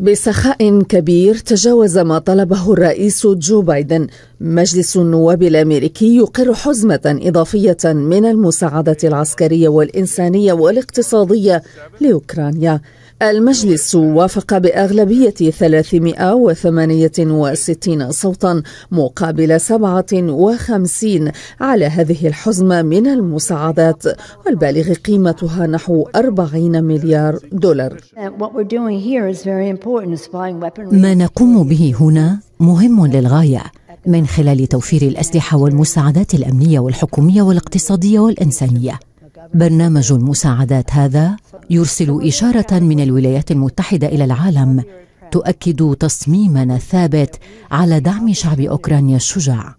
بسخاء كبير تجاوز ما طلبه الرئيس جو بايدن مجلس النواب الامريكي يقر حزمه اضافيه من المساعده العسكريه والانسانيه والاقتصاديه لاوكرانيا المجلس وافق بأغلبية 368 صوتا مقابل 57 على هذه الحزمة من المساعدات والبالغ قيمتها نحو 40 مليار دولار ما نقوم به هنا مهم للغاية من خلال توفير الأسلحة والمساعدات الأمنية والحكومية والاقتصادية والإنسانية برنامج المساعدات هذا يرسل إشارة من الولايات المتحدة إلى العالم تؤكد تصميمنا الثابت على دعم شعب أوكرانيا الشجاع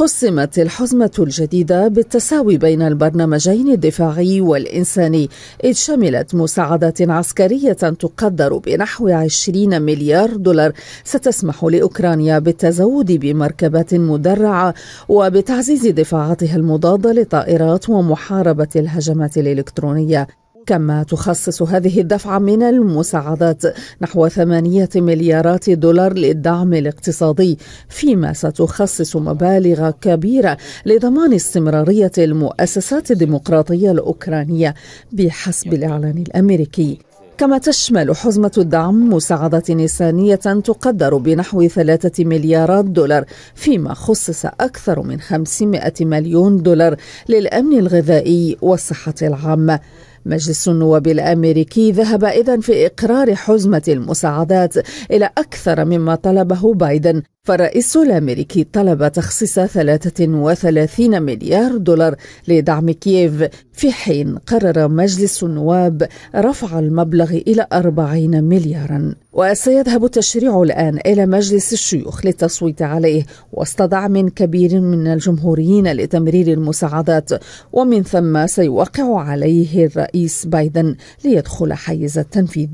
قسمت الحزمة الجديدة بالتساوي بين البرنامجين الدفاعي والإنساني إذ شملت مساعدات عسكرية تقدر بنحو 20 مليار دولار ستسمح لأوكرانيا بالتزود بمركبات مدرعة وبتعزيز دفاعاتها المضادة للطائرات ومحاربة الهجمات الإلكترونية كما تخصص هذه الدفعة من المساعدات نحو ثمانية مليارات دولار للدعم الاقتصادي فيما ستخصص مبالغ كبيرة لضمان استمرارية المؤسسات الديمقراطية الأوكرانية بحسب الإعلان الأمريكي كما تشمل حزمة الدعم مساعدات إنسانية تقدر بنحو ثلاثة مليارات دولار فيما خصص أكثر من 500 مليون دولار للأمن الغذائي والصحة العامة مجلس النواب الامريكي ذهب اذا في اقرار حزمه المساعدات الى اكثر مما طلبه بايدن فالرئيس الامريكي طلب تخصيص 33 مليار دولار لدعم كييف في حين قرر مجلس النواب رفع المبلغ الى 40 مليارا وسيذهب التشريع الان الى مجلس الشيوخ للتصويت عليه وسط دعم كبير من الجمهوريين لتمرير المساعدات ومن ثم سيوقع عليه الرئيس الرئيس بايدن ليدخل حيز التنفيذ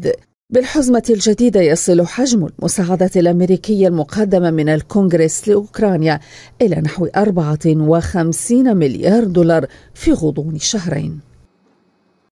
بالحزمة الجديدة يصل حجم المساعدة الأمريكية المقدمة من الكونغرس لأوكرانيا إلى نحو 54 مليار دولار في غضون شهرين